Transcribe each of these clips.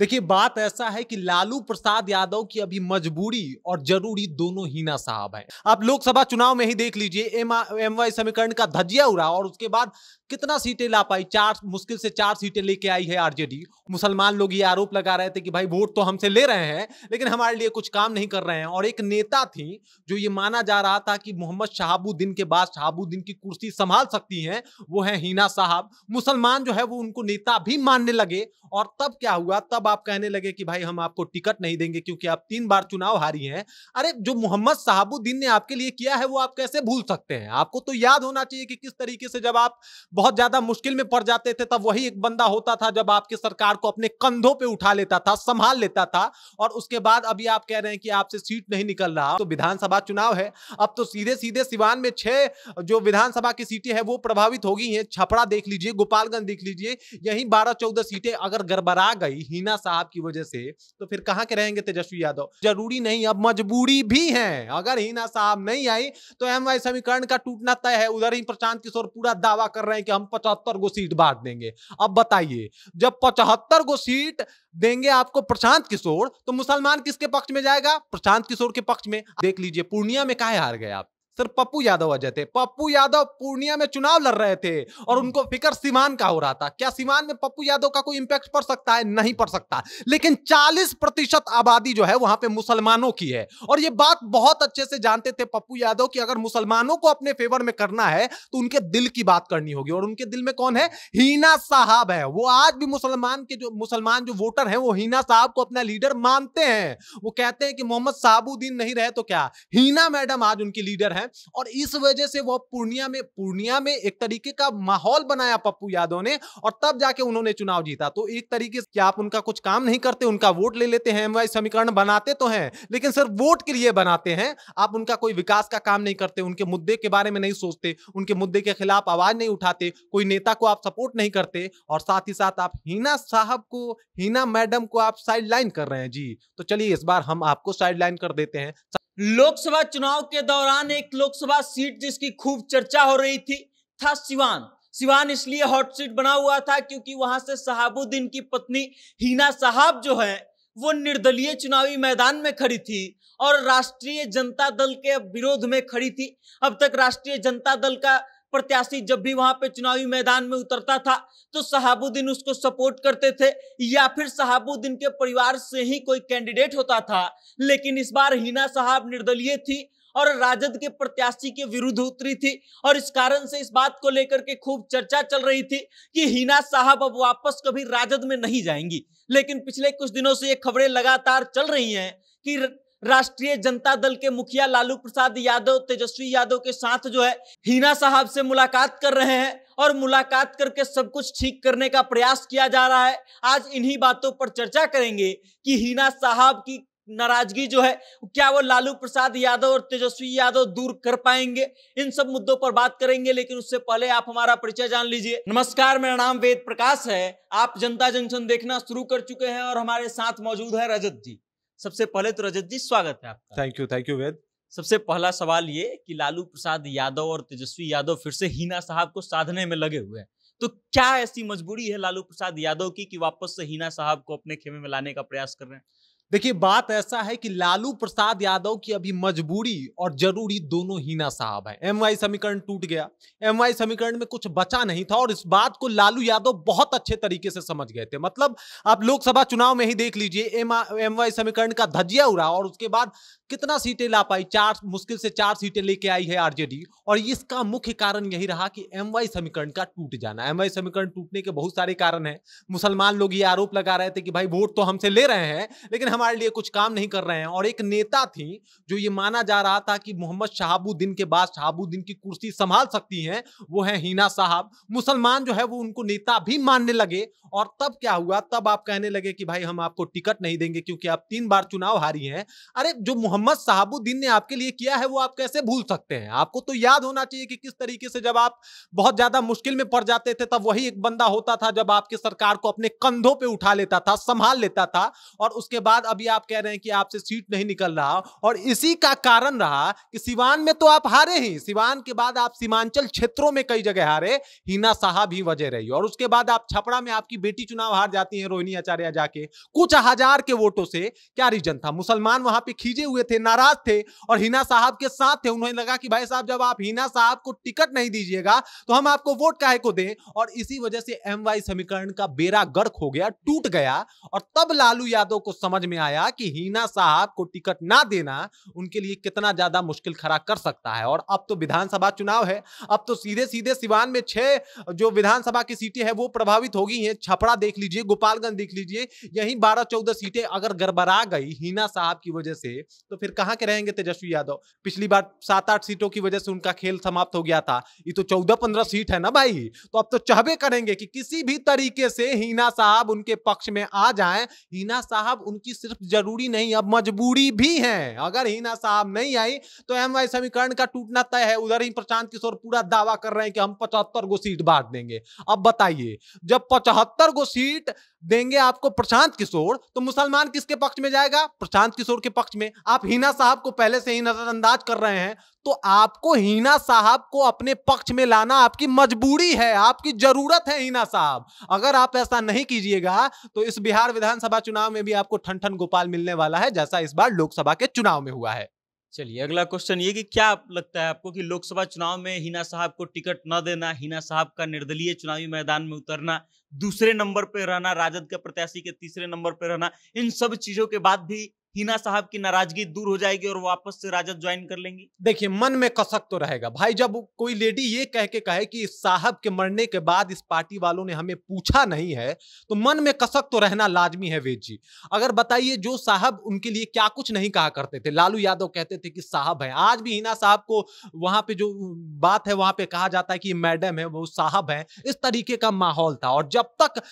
देखिए बात ऐसा है कि लालू प्रसाद यादव की अभी मजबूरी और जरूरी दोनों हीना साहब हैं आप लोकसभा चुनाव में ही देख लीजिए एम वाई समीकरण का धजिया उड़ा और उसके बाद कितना सीटें ला पाई चार मुश्किल से चार सीटें लेके आई है आरजेडी मुसलमान लोग ये आरोप लगा रहे थे कि भाई वोट तो हमसे ले रहे हैं लेकिन हमारे लिए कुछ काम नहीं कर रहे हैं और एक नेता थी जो ये माना जा रहा था कि मोहम्मद शहाबुद्दीन के बाद शहाबुद्दीन की कुर्सी संभाल सकती हैं वो है हीना साहब मुसलमान जो है वो उनको नेता भी मानने लगे और तब क्या हुआ तब आप कहने लगे कि भाई हम आपको टिकट नहीं देंगे क्योंकि आप तीन बार चुनाव हारी हैं अरे जो मोहम्मद साहबुद्दीन ने आपके लिए किया है वो आप कैसे भूल सकते हैं आपको तो याद होना चाहिए कि किस तरीके से जब आप बहुत ज्यादा मुश्किल में पड़ जाते थे तब वही एक बंदा होता था जब आपकी सरकार को अपने कंधों पर उठा लेता था संभाल लेता था और उसके बाद अभी आप कह रहे हैं कि आपसे सीट नहीं निकल रहा तो विधानसभा चुनाव है अब तो सीधे सीधे सिवान में छह जो विधानसभा की सीटें हैं वो प्रभावित हो गई हैं छपड़ा देख लीजिए गोपालगंज देख लीजिए यही बारह चौदह सीटें अगर गड़बड़ा गई हीना साहब की वजह से तो फिर कहाँ के रहेंगे तेजस्वी यादव जरूरी नहीं अब मजबूरी भी है अगर हिना साहब नहीं आई तो एम वाई समीकरण का टूटना तय है उधर ही प्रशांत किशोर पूरा दावा कर रहे हैं कि हम पचहत्तर गो सीट बांट देंगे अब बताइए जब पचहत्तर गो सीट देंगे आपको प्रशांत किशोर तो मुसलमान किसके पक्ष में जाएगा प्रशांत किशोर के पक्ष में देख लीजिए पूर्णिया में काहे हार गए आप सर पप्पू यादव अजय थे पप्पू यादव पूर्णिया में चुनाव लड़ रहे थे और हम्म। उनको फिक्र सीमान का हो रहा था क्या सीमान में पप्पू यादव का कोई इंपैक्ट पड़ सकता है नहीं पड़ सकता लेकिन 40 प्रतिशत आबादी जो है वहां पे मुसलमानों की है और ये बात बहुत अच्छे से जानते थे पप्पू यादव की अगर मुसलमानों को अपने फेवर में करना है तो उनके दिल की बात करनी होगी और उनके दिल में कौन है हीना साहब है वो आज भी मुसलमान के जो मुसलमान जो वोटर है वो हीना साहब को अपना लीडर मानते हैं वो कहते हैं कि मोहम्मद साहबुद्दीन नहीं रहे तो क्या हीना मैडम आज उनकी लीडर है है और इस वजह से वह पूर्णिया में पूर्णिया में एक तरीके का माहौल बनाया पप्पू यादव ने और तब जाके उन्होंने चुनाव जीता तो एक तरीके से आप उनका कुछ काम नहीं करते उनका वोट ले लेते हैं एमवाई समीकरण बनाते तो हैं लेकिन सिर्फ वोट के लिए बनाते हैं आप उनका कोई विकास का काम नहीं करते उनके मुद्दे के बारे में नहीं सोचते उनके मुद्दे के खिलाफ आवाज नहीं उठाते कोई नेता को आप सपोर्ट नहीं करते और साथ ही साथ आप हीना साहब को हीना मैडम को आप साइडलाइन कर रहे हैं जी तो चलिए इस बार हम आपको साइडलाइन कर देते हैं लोकसभा चुनाव के दौरान एक लोकसभा सीट जिसकी खूब चर्चा हो रही थी था सिवान सिवान इसलिए हॉट सीट बना हुआ था क्योंकि वहां से शहाबुद्दीन की पत्नी हीना साहब जो है वो निर्दलीय चुनावी मैदान में खड़ी थी और राष्ट्रीय जनता दल के विरोध में खड़ी थी अब तक राष्ट्रीय जनता दल का प्रत्याशी जब भी वहां पे चुनावी मैदान में उतरता था तो शहाबुद्दीन उसको सपोर्ट करते थे या फिर शहाबुद्दीन के परिवार से ही कोई कैंडिडेट होता था लेकिन इस बार हिना साहब निर्दलीय थी और राजद के प्रत्याशी के विरुद्ध उतरी थी और इस कारण से इस बात को लेकर के खूब चर्चा चल रही थी कि हिना साहब अब वापस कभी राजद में नहीं जाएंगी लेकिन पिछले कुछ दिनों से ये खबरें लगातार चल रही हैं कि राष्ट्रीय जनता दल के मुखिया लालू प्रसाद यादव तेजस्वी यादव के साथ जो है हीना साहब से मुलाकात कर रहे हैं और मुलाकात करके सब कुछ ठीक करने का प्रयास किया जा रहा है आज इन्हीं बातों पर चर्चा करेंगे कि हिना साहब की नाराजगी जो है क्या वो लालू प्रसाद यादव और तेजस्वी यादव दूर कर पाएंगे इन सब मुद्दों पर बात करेंगे लेकिन उससे पहले आप हमारा परिचय जान लीजिए नमस्कार मेरा नाम वेद प्रकाश है आप जनता जंक्शन देखना शुरू कर चुके हैं और हमारे साथ मौजूद है रजत जी सबसे पहले तो रजत जी स्वागत है आपका thank you thank you Ved सबसे पहला सवाल ये कि लालू प्रसाद यादव और तेजस्वी यादव फिर से हीना साहब को साधने में लगे हुए हैं तो क्या ऐसी मजबूरी है लालू प्रसाद यादव की कि वापस से हीना साहब को अपने खेमे में लाने का प्रयास कर रहे हैं देखिए बात ऐसा है कि लालू प्रसाद यादव की अभी मजबूरी और जरूरी दोनों हीना साहब एम वाई समीकरण टूट गया एमवाई समीकरण में कुछ बचा नहीं था और इस बात को लालू यादव बहुत अच्छे तरीके से समझ गए थे मतलब आप लोकसभा चुनाव में ही देख लीजिए एम वाई समीकरण का धजिया उड़ा और उसके बाद कितना सीटें ला पाई चार मुश्किल से चार सीटें लेके आई है आरजेडी और इसका मुख्य कारण यही रहा कि वाई समीकरण का टूट जाना वाई समीकरण टूटने के बहुत सारे कारण है मुसलमान लोग ये आरोप लगा रहे थे कि भाई वोट तो हमसे ले रहे हैं लेकिन हमारे लिए कुछ काम नहीं कर रहे हैं और एक नेता थी जो ये माना जा रहा था कि मोहम्मद शहाबुद्दीन के बाद शहाबुद्दीन की कुर्सी संभाल सकती हैं वो है हीना साहब मुसलमान जो है वो उनको नेता भी मानने लगे और तब क्या हुआ तब आप कहने लगे कि भाई हम आपको टिकट नहीं देंगे क्योंकि आप तीन बार चुनाव हारी हैं अरे जो मोहम्मद शहाबुद्दीन ने आपके लिए किया है वो आप कैसे भूल सकते हैं आपको तो याद होना चाहिए कि किस तरीके से जब आप बहुत ज्यादा मुश्किल में पड़ जाते थे तब वही एक बंदा होता था जब आपकी सरकार को अपने कंधों पर उठा लेता था संभाल लेता था और उसके बाद अभी आप कह रहे हैं कि आपसे सीट नहीं निकल रहा और इसी का कारण रहा कि सिवान में तो आप हारे ही सिवान के बाद आप सीमांचल क्षेत्रों में कई जगह हारे हीना साहब ही वजह रही और उसके बाद आप छपड़ा में आपकी बेटी चुनाव हार जाती है रोहिणी आचार्य जाके कुछ हजार के वोटों से क्या रीजन था मुसलमान वहां पे खींचे हुए थे नाराज थे और हिना साहब के साथ थे उन्होंने लगा कि भाई साहब जब आप हिना साहब को टिकट नहीं दीजिएगा तो हम आपको वोट काहे को दें और इसी वजह से एम समीकरण का बेरा गर्क हो गया टूट गया और तब लालू यादव को समझ में में आया कि हीना साहब को टिकट ना देना उनके लिए कितना ज्यादा मुश्किल खड़ा कर सकता है और अब तो विधानसभा चुनाव है अब तो सीधे सीधे सिवान में छह जो विधानसभा की सीटें हैं वो प्रभावित हो गई हैं छपड़ा देख लीजिए गोपालगंज देख लीजिए यही बारह चौदह सीटें अगर गड़बड़ा गई हीना साहब की वजह से तो फिर कहाँ के रहेंगे तेजस्वी यादव पिछली बार सात आठ सीटों की वजह से उनका खेल समाप्त हो गया था ये तो चौदह पंद्रह सीट है ना भाई तो अब तो चाहे करेंगे कि किसी भी तरीके से हीना साहब उनके पक्ष में आ जाए हीना साहब उनकी सिर्फ जरूरी नहीं अब मजबूरी भी है अगर हीना साहब नहीं आई तो एम वाई समीकरण का टूटना तय है उधर ही प्रशांत किशोर पूरा दावा कर रहे हैं कि हम पचहत्तर गो सीट बांट देंगे अब बताइए जब पचहत्तर गो सीट देंगे आपको प्रशांत किशोर तो मुसलमान किसके पक्ष में जाएगा प्रशांत किशोर के पक्ष में आप हिना साहब को पहले से ही नजरअंदाज कर रहे हैं तो आपको हीना साहब को अपने पक्ष में लाना आपकी मजबूरी है आपकी जरूरत है हीना साहब अगर आप ऐसा नहीं कीजिएगा तो इस बिहार विधानसभा चुनाव में भी आपको ठन गोपाल मिलने वाला है जैसा इस बार लोकसभा के चुनाव में हुआ है चलिए अगला क्वेश्चन ये कि क्या लगता है आपको कि लोकसभा चुनाव में हिना साहब को टिकट न देना हिना साहब का निर्दलीय चुनावी मैदान में उतरना दूसरे नंबर पर रहना राजद के प्रत्याशी के तीसरे नंबर पर रहना इन सब चीजों के बाद भी हिना साहब की नाराजगी दूर हो जाएगी और वापस से राजद ज्वाइन कर लेंगे देखिए मन में कसक तो रहेगा भाई जब कोई लेडी ये कह के कहे कि साहब के मरने के बाद इस पार्टी वालों ने हमें पूछा नहीं है तो मन में कसक तो रहना लाजमी है वेद जी अगर बताइए जो साहब उनके लिए क्या कुछ नहीं कहा करते थे लालू यादव कहते थे कि साहब है आज भी हिना साहब को वहां पे जो बात है वहां पे कहा जाता है कि मैडम है वो साहब है इस तरीके का माहौल था और जब तक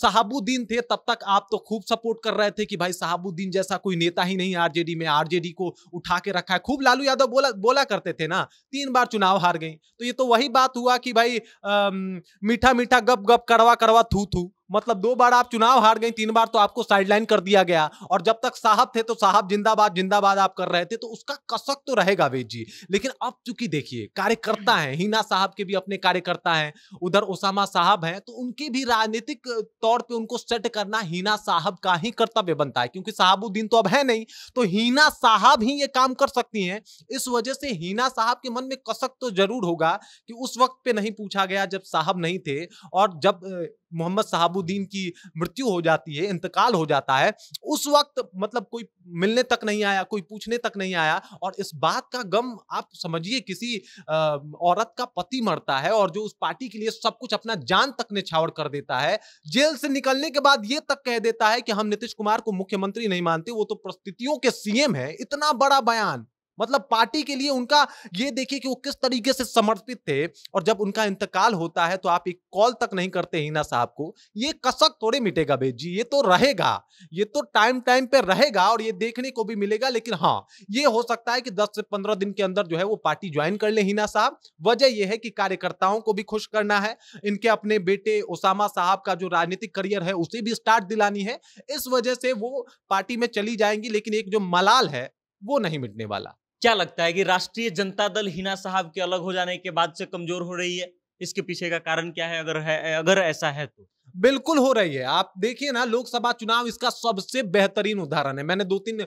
साहबुद्दीन थे तब तक आप तो खूब सपोर्ट कर रहे थे कि भाई साहबुद्दीन जैसा कोई कोई नेता ही नहीं आरजेडी में आरजेडी को उठा के रखा है खूब लालू यादव बोला बोला करते थे ना तीन बार चुनाव हार गई तो ये तो वही बात हुआ कि भाई आ, मीठा मीठा गप गप करवा करवा थू थू मतलब दो बार आप चुनाव हार गई तीन बार तो आपको साइडलाइन कर दिया गया और जब तक साहब थे तो साहब जिंदाबाद जिंदाबाद आप कर रहे थे तो उसका कसक तो रहेगा वेद जी लेकिन अब चूंकि देखिए कार्यकर्ता हैं हीना साहब के भी अपने कार्यकर्ता हैं उधर ओसामा साहब हैं तो उनकी भी राजनीतिक तौर पर उनको सेट करना हीना साहब का ही कर्तव्य बनता है क्योंकि साहबुद्दीन तो अब है नहीं तो हीना साहब ही ये काम कर सकती हैं इस वजह से हीना साहब के मन में कसक तो जरूर होगा कि उस वक्त पे नहीं पूछा गया जब साहब नहीं थे और जब मोहम्मद साहबुद्दीन की मृत्यु हो जाती है इंतकाल हो जाता है उस वक्त मतलब कोई मिलने तक नहीं आया कोई पूछने तक नहीं आया और इस बात का गम आप समझिए किसी औरत का पति मरता है और जो उस पार्टी के लिए सब कुछ अपना जान तक निछावर कर देता है जेल से निकलने के बाद ये तक कह देता है कि हम नीतीश कुमार को मुख्यमंत्री नहीं मानते वो तो परिस्थितियों के सीएम है इतना बड़ा बयान मतलब पार्टी के लिए उनका ये देखिए कि वो किस तरीके से समर्पित थे और जब उनका इंतकाल होता है तो आप एक कॉल तक नहीं करते हिना साहब को ये कसक थोड़े मिटेगा जी ये तो रहेगा ये तो टाइम टाइम पे रहेगा और ये देखने को भी मिलेगा लेकिन हाँ ये हो सकता है कि दस से पंद्रह दिन के अंदर जो है वो पार्टी ज्वाइन कर ले हिना साहब वजह यह है कि कार्यकर्ताओं को भी खुश करना है इनके अपने बेटे ओसामा साहब का जो राजनीतिक करियर है उसे भी स्टार्ट दिलानी है इस वजह से वो पार्टी में चली जाएंगी लेकिन एक जो मलाल है वो नहीं मिटने वाला क्या लगता है कि राष्ट्रीय जनता दल हिना साहब के अलग हो जाने के बाद से कमजोर हो रही है इसके पीछे का कारण क्या है अगर है अगर ऐसा है तो बिल्कुल हो रही है आप देखिए ना लोकसभा चुनाव इसका सबसे बेहतरीन उदाहरण है मैंने दो तीन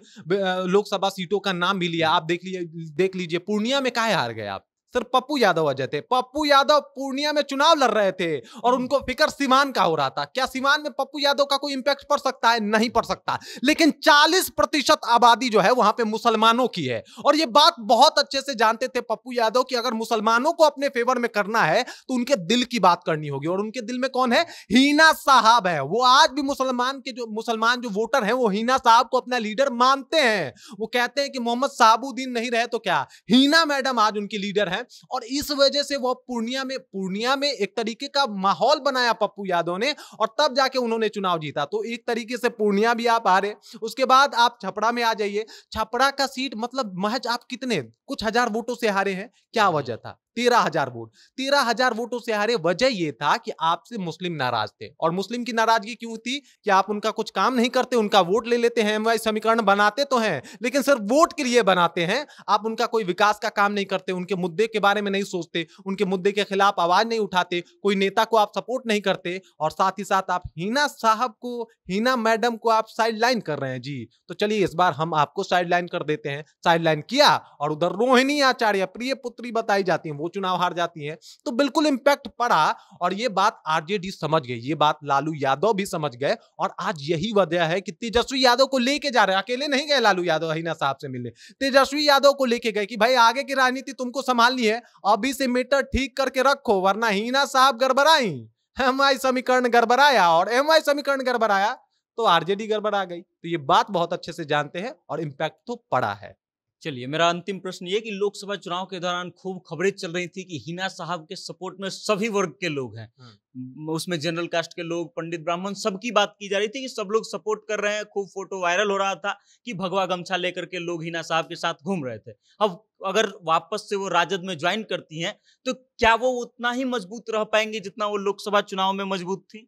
लोकसभा सीटों का नाम भी लिया हम्म। आप देख लीजिए देख लीजिए पूर्णिया में कहा हार गए आप सर पप्पू यादव आ जाते पप्पू यादव पूर्णिया में चुनाव लड़ रहे थे और हम्म। उनको फिक्र सीमान का हो रहा था क्या सीमान में पप्पू यादव का कोई इंपैक्ट पड़ सकता है नहीं पड़ सकता लेकिन 40 प्रतिशत आबादी जो है वहां पे मुसलमानों की है और ये बात बहुत अच्छे से जानते थे पप्पू यादव की अगर मुसलमानों को अपने फेवर में करना है तो उनके दिल की बात करनी होगी और उनके दिल में कौन है हीना साहब है वो आज भी मुसलमान के जो मुसलमान जो वोटर है वो हीना साहब को अपना लीडर मानते हैं वो कहते हैं कि मोहम्मद साहबुद्दीन नहीं रहे तो क्या हीना मैडम आज उनकी लीडर है है और इस वजह से वह पूर्णिया में पूर्णिया में एक तरीके का माहौल बनाया पप्पू यादव ने और तब जाके उन्होंने चुनाव जीता तो एक तरीके से पूर्णिया भी आप हारे उसके बाद आप छपड़ा में आ जाइए छपड़ा का सीट मतलब महज आप कितने कुछ हजार वोटों से हारे हैं क्या हाँ। वजह था तेरह हजार वोट तेरह हजार वोटों से हारे वजह यह था कि आपसे मुस्लिम नाराज थे और मुस्लिम की नाराजगी क्यों थी कि आप उनका कुछ काम नहीं करते उनका वोट ले लेते हैं एमवाई समीकरण बनाते तो हैं लेकिन सर वोट के लिए बनाते हैं आप उनका कोई विकास का काम नहीं करते उनके मुद्दे के बारे में नहीं सोचते उनके मुद्दे के खिलाफ आवाज नहीं उठाते कोई नेता को आप सपोर्ट नहीं करते और साथ ही साथ आप हीना साहब को हीना मैडम को आप साइडलाइन कर रहे हैं जी तो चलिए इस बार हम आपको साइडलाइन कर देते हैं साइडलाइन किया और उधर रोहिणी आचार्य प्रिय पुत्री बताई जाती है वो चुनाव हार जाती हैं तो बिल्कुल इम्पैक्ट पड़ा और ये बात आरजेडी समझ गई ये बात लालू यादव भी समझ गए और आज यही वजह है कि तेजस्वी यादव को लेके जा रहे हैं अकेले नहीं गए लालू यादव हिना साहब से मिलने तेजस्वी यादव को लेके गए कि भाई आगे की राजनीति तुमको संभालनी है अभी से मीटर ठीक करके रखो वरना हिना साहब गड़बड़ाई एम आई समीकरण गड़बड़ाया और एम आई समीकरण गड़बड़ाया तो आरजेडी गड़बड़ा गई तो ये बात बहुत अच्छे से जानते हैं और इम्पैक्ट तो पड़ा है चलिए मेरा अंतिम प्रश्न ये कि लोकसभा चुनाव के दौरान खूब खबरें चल रही थी कि हिना साहब के सपोर्ट में सभी वर्ग के लोग हैं हाँ। उसमें जनरल कास्ट के लोग पंडित ब्राह्मण सबकी बात की जा रही थी कि सब लोग सपोर्ट कर रहे हैं खूब फोटो वायरल हो रहा था कि भगवा गमछा लेकर के लोग हिना साहब के साथ घूम रहे थे अब अगर वापस से वो राजद में ज्वाइन करती हैं तो क्या वो उतना ही मजबूत रह पाएंगे जितना वो लोकसभा चुनाव में मजबूत थी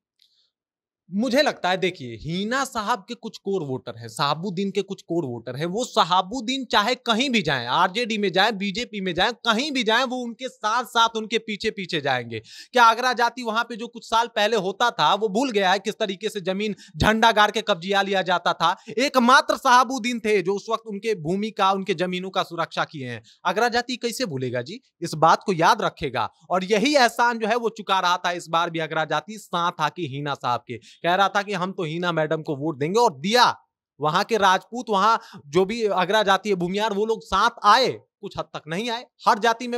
मुझे लगता है देखिए हीना साहब के कुछ कोर वोटर है साहबुद्दीन के कुछ कोर वोटर है वो साहबुद्दीन चाहे कहीं भी जाएं आरजेडी में जाएं बीजेपी में जाएं कहीं भी जाएं वो उनके साथ साथ उनके पीछे पीछे जाएंगे क्या आगरा जाति वहां पे जो कुछ साल पहले होता था वो भूल गया है किस तरीके से जमीन झंडा गाड़ के कब्जिया लिया जाता था एकमात्र साहबुद्दीन थे जो उस वक्त उनके भूमि का उनके जमीनों का सुरक्षा किए हैं आगरा जाति कैसे भूलेगा जी इस बात को याद रखेगा और यही एहसान जो है वो चुका रहा था इस बार भी आगरा जाति साथ आके हीना साहब के कह रहा था कि हम तो हीना मैडम को वोट देंगे और दिया वहां के राजपूत वहां जो भी अगरा जाती है भूमियार वो लोग साथ आए कुछ हद तक नहीं आए हर जाति में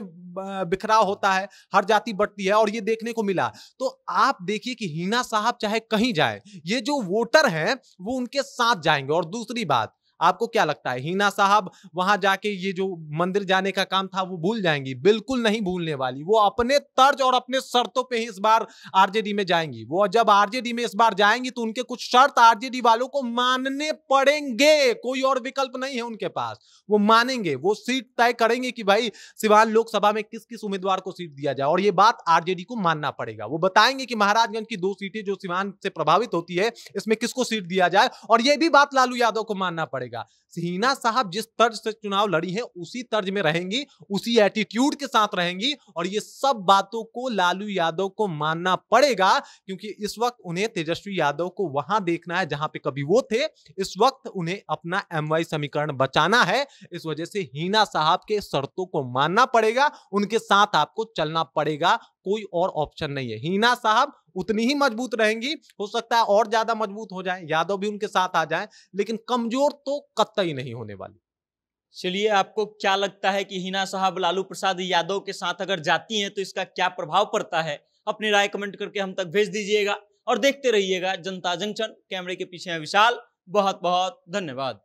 बिखराव होता है हर जाति बढ़ती है और ये देखने को मिला तो आप देखिए कि हीना साहब चाहे कहीं जाए ये जो वोटर हैं वो उनके साथ जाएंगे और दूसरी बात आपको क्या लगता है हीना साहब वहां जाके ये जो मंदिर जाने का काम था वो भूल जाएंगी बिल्कुल नहीं भूलने वाली वो अपने तर्ज और अपने शर्तों पे ही इस बार आरजेडी में जाएंगी वो जब आरजेडी में इस बार जाएंगी तो उनके कुछ शर्त आरजेडी वालों को मानने पड़ेंगे कोई और विकल्प नहीं है उनके पास वो मानेंगे वो सीट तय करेंगे कि भाई सिवान लोकसभा में किस किस उम्मीदवार को सीट दिया जाए और ये बात आरजेडी को मानना पड़ेगा वो बताएंगे कि महाराजगंज की दो सीटें जो सिवान से प्रभावित होती है इसमें किसको सीट दिया जाए और ये भी बात लालू यादव को मानना पड़ेगा रहेगा हिना साहब जिस तर्ज से चुनाव लड़ी है उसी तर्ज में रहेंगी उसी एटीट्यूड के साथ रहेंगी और ये सब बातों को लालू यादव को मानना पड़ेगा क्योंकि इस वक्त उन्हें तेजस्वी यादव को वहां देखना है जहां पे कभी वो थे इस वक्त उन्हें अपना एम समीकरण बचाना है इस वजह से हीना साहब के शर्तों को मानना पड़ेगा उनके साथ आपको चलना पड़ेगा कोई और ऑप्शन नहीं है हीना साहब उतनी ही मजबूत रहेंगी हो सकता है और ज्यादा मजबूत हो जाए यादव भी उनके साथ आ जाए लेकिन कमजोर तो कतई नहीं होने वाली चलिए आपको क्या लगता है कि हिना साहब लालू प्रसाद यादव के साथ अगर जाती हैं तो इसका क्या प्रभाव पड़ता है अपनी राय कमेंट करके हम तक भेज दीजिएगा और देखते रहिएगा जनता जंक्शन कैमरे के पीछे है विशाल बहुत बहुत धन्यवाद